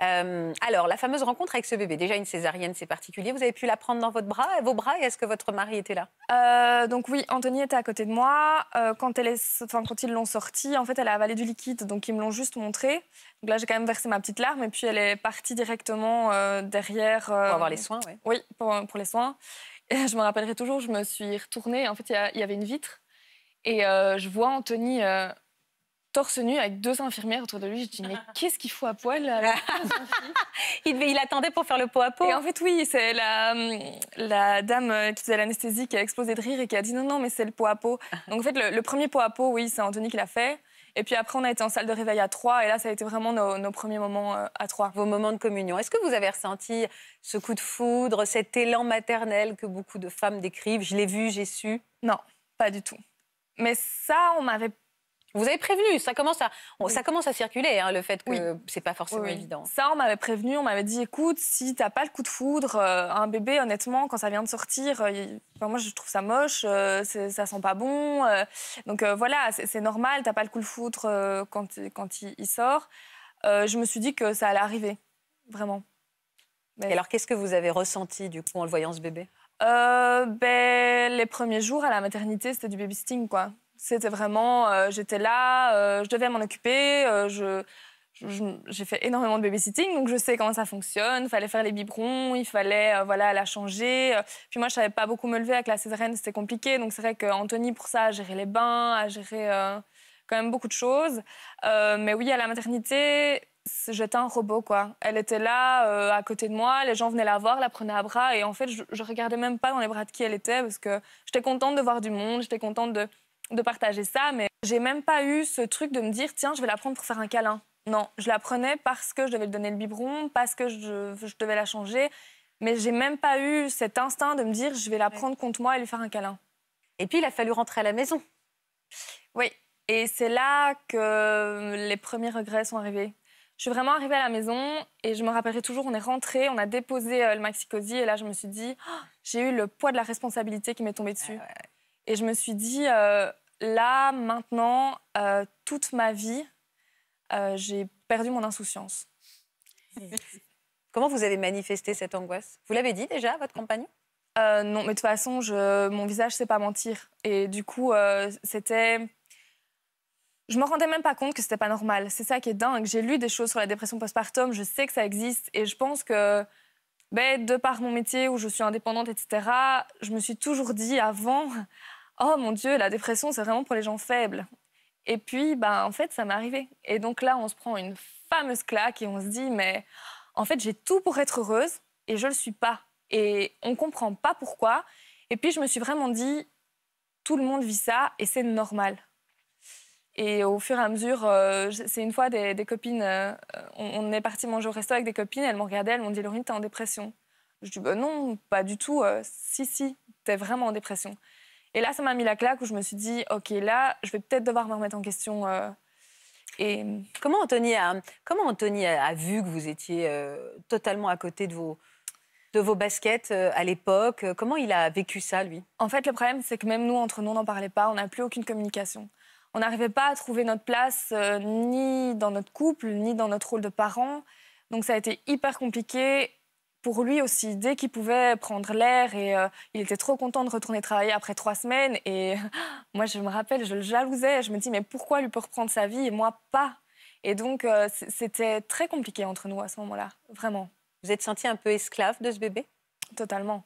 Euh, alors, la fameuse rencontre avec ce bébé, déjà une césarienne, c'est particulier. Vous avez pu la prendre dans votre bras, vos bras, et est-ce que votre mari était là euh, Donc oui, Anthony était à côté de moi. Euh, quand, elle est, quand ils l'ont sorti, en fait, elle a avalé du liquide, donc ils me l'ont juste montré. Donc là, j'ai quand même versé ma petite larme, et puis elle est partie directement derrière. pour avoir les soins, oui. oui. pour, les soins. Et je me rappellerai toujours, je me suis retournée, en fait, il y, y, avait une vitre, et je vois Anthony torse nu avec deux infirmières autour de lui. Je dis mais qu'est-ce qu'il faut à poil il, il, attendait pour faire le pot à pot. Et en fait oui, c'est la, hum, la, dame euh, qui faisait l'anesthésie qui a explosé de rire et qui a dit non non mais c'est le pot à peau Donc en fait le, premier pot à peau oui c'est Anthony qui l'a fait. Et puis après, on a été en salle de réveil à trois. Et là, ça a été vraiment nos, nos premiers moments euh, à trois. Vos moments de communion. Est-ce que vous avez ressenti ce coup de foudre, cet élan maternel que beaucoup de femmes décrivent Je l'ai vu, j'ai su. Non, pas du tout. Mais ça, on m'avait vous avez prévenu, ça commence à, ça commence à circuler, hein, le fait que oui. c'est pas forcément évident. Ça, on m'avait prévenu, on m'avait dit, écoute, si tu t'as pas le coup de foudre, euh, un bébé, honnêtement, quand ça vient de sortir, euh, moi je trouve ça moche, euh, ça sent pas bon. donc voilà, c'est normal, t'as pas le coup de foudre quand, quand il, sort. je me suis dit que ça allait arriver, vraiment. Et alors, qu'est-ce que vous avez ressenti du coup en le voyant ce bébé ben, les premiers jours à la maternité, c'était du baby baby-sting quoi. C'était vraiment, euh, j'étais là, euh, je devais m'en occuper, euh, je, j'ai fait énormément de babysitting, donc je sais comment ça fonctionne. Il fallait faire les biberons, il fallait voilà, la changer. Puis moi, je savais pas beaucoup me lever avec la césarienne, c'était compliqué. Donc c'est vrai qu'Anthony, pour ça, a géré les bains, a géré quand même beaucoup de choses. mais oui, à la maternité, j'étais un robot, quoi. Elle était là, à côté de moi, les gens venaient la voir, la prenaient à bras. Et en fait, je, je regardais même pas dans les bras de qui elle était, parce que j'étais contente de voir du monde, j'étais contente de de partager ça, mais j'ai même pas eu ce truc de me dire tiens, je vais la prendre pour faire un câlin. Non, je la prenais parce que je devais lui donner le biberon, parce que je, devais la changer, mais j'ai même pas eu cet instinct de me dire je vais la prendre contre moi et lui faire un câlin. Et puis il a fallu rentrer à la maison. Oui, et c'est là que euh, les premiers regrets sont arrivés. Je suis vraiment arrivée à la maison et je me rappellerai toujours, on est rentré, on a déposé euh, le maxi-cosy et là je me suis dit, oh, j'ai eu le poids de la responsabilité qui m'est tombé dessus. Et je me suis dit, euh, là, maintenant, euh, toute ma vie, euh, j'ai perdu mon insouciance. Comment vous avez manifesté cette angoisse Vous l'avez dit déjà à votre compagnon Non, mais de toute façon, je... mon visage, sait pas mentir. Et du coup, c'était je me rendais même pas compte que c'était pas normal. C'est ça qui est dingue. J'ai lu des choses sur la dépression postpartum, je sais que ça existe et je pense que ben, de par mon métier où je suis indépendante, etc., je me suis toujours dit avant, oh mon Dieu, la dépression, c'est vraiment pour les gens faibles. Et puis, ben, en fait, ça m'est arrivé. Et donc là, on se prend une fameuse claque et on se dit, mais en fait, j'ai tout pour être heureuse et je ne le suis pas. Et on ne comprend pas pourquoi. Et puis, je me suis vraiment dit, tout le monde vit ça et c'est normal. Et au fur et à mesure, euh, c'est une fois des, copines, euh, on, est parti manger au resto avec des copines, elles m'ont regardé, elles m'ont dit Laurine, t'es en dépression. Je dis bah non, pas du tout. Euh, si si, si, es vraiment en dépression. Et là, ça m'a mis la claque où je me suis dit, OK, là, je vais peut-être devoir me remettre en question. Euh, et... Comment Anthony, a, comment a vu que vous étiez euh, totalement à côté de vos, de vos baskets euh, à l'époque Comment il a vécu ça, lui En fait, le problème, c'est que même nous, entre nous, on n'en parlait pas. On n'a plus aucune communication. On n'arrivait pas à trouver notre place ni dans notre couple, ni dans notre rôle de parents. Donc ça a été hyper compliqué pour lui aussi dès qu'il pouvait prendre l'air et euh, il était trop content de retourner travailler après trois semaines et moi je me rappelle je le jalousais je me dis mais pourquoi lui peut reprendre sa vie et moi pas et donc euh, c'était très compliqué entre nous à ce moment-là vraiment vous êtes senti un peu esclave de ce bébé totalement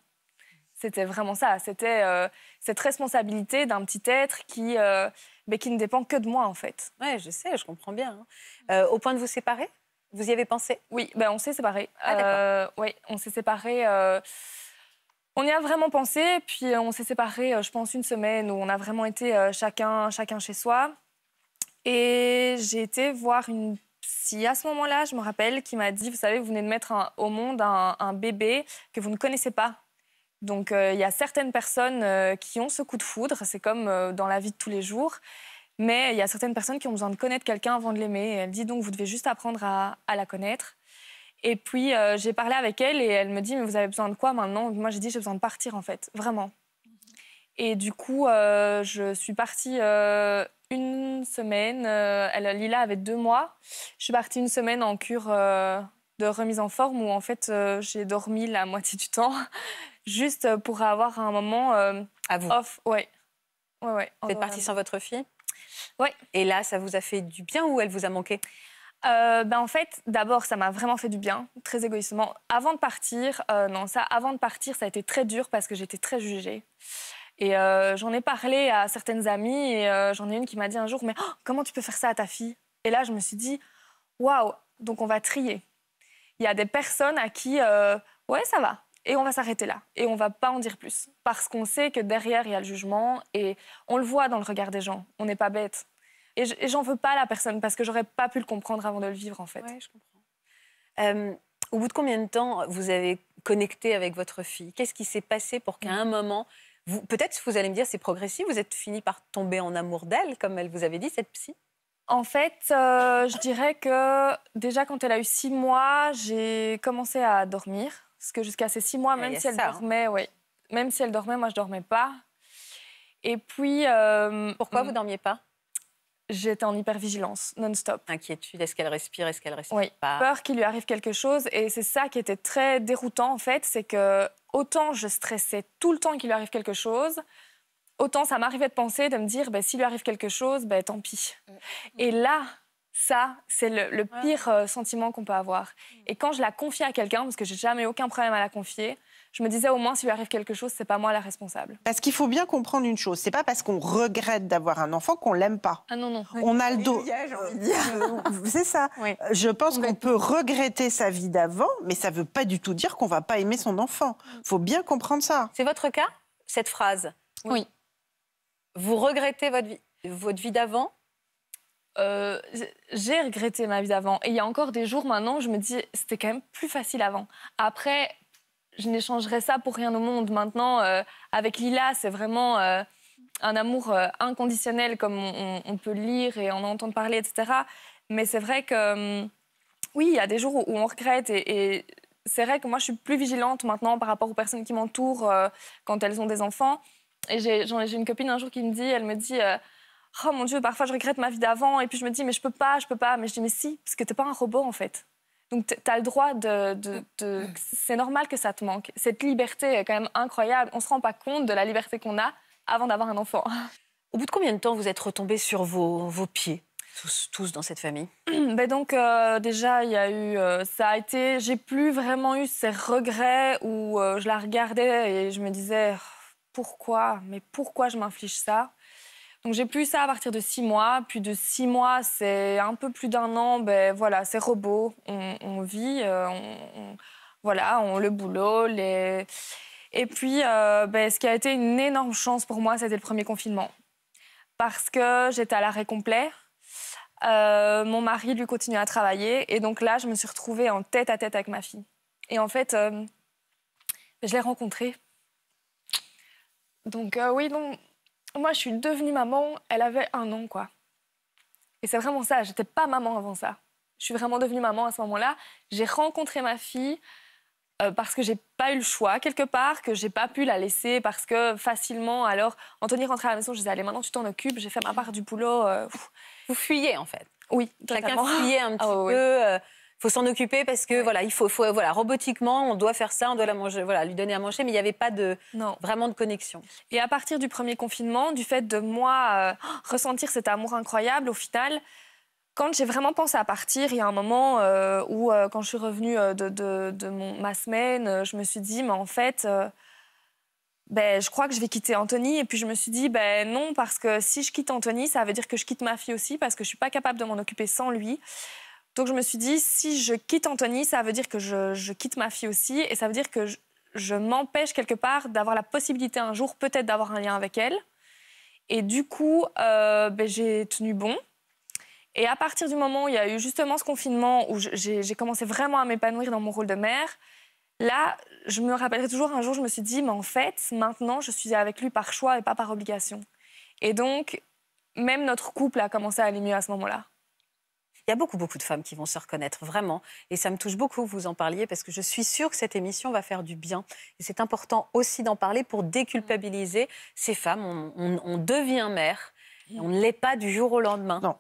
c'était vraiment ça c'était euh, cette responsabilité d'un petit être qui mais qui ne dépend que de moi en fait Oui, je sais je comprends bien hein. au point de vous séparer vous y avez pensé Oui, ben on s'est séparés. Ah, euh, oui, on s'est séparés. Euh, on y a vraiment pensé, puis euh, on s'est séparés, euh, je pense, une semaine où on a vraiment été chacun, chacun chez soi. Et j'ai été voir une psy à ce moment-là, je me rappelle, qui m'a dit, vous savez, vous venez de mettre au monde un, bébé que vous ne connaissez pas. Donc il y a certaines personnes qui ont ce coup de foudre, c'est comme dans la vie de tous les jours. Mais il y a certaines personnes qui ont besoin de connaître quelqu'un avant de l'aimer. Elle dit donc, vous devez juste apprendre à, la connaître. Et puis, euh, j'ai parlé avec elle et elle me dit, mais vous avez besoin de quoi maintenant Moi, j'ai dit, j'ai besoin de partir, en fait, vraiment. Et du coup, euh, je suis partie euh, une semaine. elle, Lila avait deux mois. Je suis partie une semaine en cure de remise en forme où, en fait, j'ai dormi la moitié du temps, juste pour avoir un moment off. Ouais. Ouais, ouais. Vous êtes partie sans votre fille Ouais. Et là, ça vous a fait du bien ou elle vous a manqué euh, ben en fait, d'abord, ça m'a vraiment fait du bien, très égoïstement. Avant de partir, euh, non, ça, avant de partir, ça a été très dur parce que j'étais très jugée. Et euh, j'en ai parlé à certaines amies et j'en ai une qui m'a dit un jour, mais oh, comment tu peux faire ça à ta fille Et là, je me suis dit, waouh, donc on va trier. Il y a des personnes à qui, ouais, ça va, et on va s'arrêter là. Et on va pas en dire plus. Parce qu'on sait que derrière, il y a le jugement. Et on le voit dans le regard des gens. On n'est pas bête. Et j'en veux pas à la personne parce que j'aurais pas pu le comprendre avant de le vivre, en fait. Oui, je comprends. Euh, au bout de combien de temps vous avez connecté avec votre fille Qu'est-ce qui s'est passé pour qu'à un moment. Peut-être vous allez me dire c'est progressif, vous êtes fini par tomber en amour d'elle, comme elle vous avait dit, cette psy en fait, euh, je dirais que déjà quand elle a eu six mois, j'ai commencé à dormir parce que jusqu'à ces six mois, ah, même si elle hein. dormait, oui, même si elle dormait, moi je dormais pas. Et puis. Euh, Pourquoi mm. vous dormiez pas J'étais en hypervigilance, non-stop. Inquiétude, est-ce qu'elle respire, est-ce qu'elle respire pas Peur qu'il lui arrive quelque chose. Et c'est ça qui était très déroutant, en fait. C'est que autant je stressais tout le temps qu'il lui arrive quelque chose, autant ça m'arrivait de penser, de me dire, bah, s'il lui arrive quelque chose, ben tant pis. Mm. Et là, ça, c'est le, pire euh, sentiment qu'on peut avoir. Mm. Et quand je la confie à quelqu'un, parce que j'ai jamais aucun problème à la confier, je me disais au moins s'il lui arrive quelque chose, c'est pas moi la responsable. Parce qu'il faut bien comprendre une chose, c'est pas parce qu'on regrette d'avoir un enfant qu'on l'aime pas. Ah non non. On a le dos. Euh, c'est ça. Euh, je pense qu'on peut regretter sa vie d'avant, mais ça veut pas du tout dire qu'on va pas aimer son enfant. Mm. Faut bien comprendre ça. C'est votre cas cette phrase. Oui. oui. Vous regrettez votre vie, votre vie d'avant euh, j'ai regretté ma vie d'avant. Et il y a encore des jours maintenant, je me dis, c'était quand même plus facile avant. Après, je n'échangerais ça pour rien au monde. Maintenant, euh, avec Lila, c'est vraiment euh, un amour inconditionnel, comme on, peut peut lire et en entendre parler, etc. Mais c'est vrai que, hum, oui, il y a des jours où on regrette. Et, et c'est vrai que moi, je suis plus vigilante maintenant par rapport aux personnes qui m'entourent quand elles ont des enfants. Et j'ai une copine un jour qui me dit, elle me dit, oh mon Dieu, parfois je regrette ma vie d'avant, et puis je me dis, mais je peux pas, je peux pas. Mais je dis, mais si, parce que t'es pas un robot en fait. Donc tu as le droit de... C'est normal que ça te manque. Cette liberté est quand même incroyable. On se rend pas compte de la liberté qu'on a avant d'avoir un enfant. Au bout de combien de temps vous êtes retombés sur vos, pieds tous, dans cette famille ben Donc, euh, déjà, il y a eu. Euh, ça a été. J'ai plus vraiment eu ces regrets où euh, je la regardais et je me disais pourquoi Mais pourquoi je m'inflige ça donc j'ai plus ça à partir de six mois. Puis de six mois, c'est un peu plus d'un an. Ben voilà, c'est robot. On, vit, euh, on, voilà, on le boulot, les. Et puis, euh, ben, ce qui a été une énorme chance pour moi, c'était le premier confinement, parce que j'étais à l'arrêt complet. Euh, mon mari, lui, continuait à travailler. Et donc là, je me suis retrouvée en tête à tête avec ma fille. Et en fait, je l'ai rencontrée. Donc oui, non, moi, je suis devenue maman, elle avait un an, quoi. Et c'est vraiment ça, j'étais pas maman avant ça. Je suis vraiment devenue maman à ce moment-là. J'ai rencontré ma fille euh, parce que j'ai pas eu le choix, quelque part, que j'ai pas pu la laisser, parce que facilement, alors, Anthony rentrait à la maison, je disais, allez, maintenant tu t'en occupes, j'ai fait ma part du boulot. Euh, Vous fuyez, en fait. Oui, Chacun fuyait un ah petit peu. Euh, faut s'en occuper parce que voilà, il faut, voilà, robotiquement, on doit faire ça, on doit la manger, voilà, lui donner à manger, mais il n'y avait pas de non. vraiment de connexion. Et à partir du premier confinement, du fait de moi euh, ressentir cet amour incroyable, au final, quand j'ai vraiment pensé à partir, il y a un moment euh, où, euh, quand je suis revenue de, de, mon, ma semaine, je me suis dit, mais en fait. Ben, je crois que je vais quitter Anthony. Et puis je me suis dit, ben non, parce que si je quitte Anthony, ça veut dire que je quitte ma fille aussi, parce que je ne suis pas capable de m'en occuper sans lui. Donc je me suis dit, si je quitte Anthony, ça veut dire que je, quitte ma fille aussi, et ça veut dire que je, m'empêche quelque part d'avoir la possibilité un jour peut-être d'avoir un lien avec elle. Et du coup, euh, ben, j'ai tenu bon. Et à partir du moment où il y a eu justement ce confinement, où j'ai commencé vraiment à m'épanouir dans mon rôle de mère, là, je me rappellerai toujours un jour, je me suis dit, mais en fait, maintenant, je suis avec lui par choix et pas par obligation. Et donc, même notre couple a commencé à aller mieux à ce moment-là. Il y a beaucoup, beaucoup de femmes qui vont se reconnaître, vraiment. Et ça me touche beaucoup que vous en parliez, parce que je suis sûre que cette émission va faire du bien. Et c'est important aussi d'en parler pour déculpabiliser ces femmes. On, devient mère. On ne l'est pas du jour au lendemain.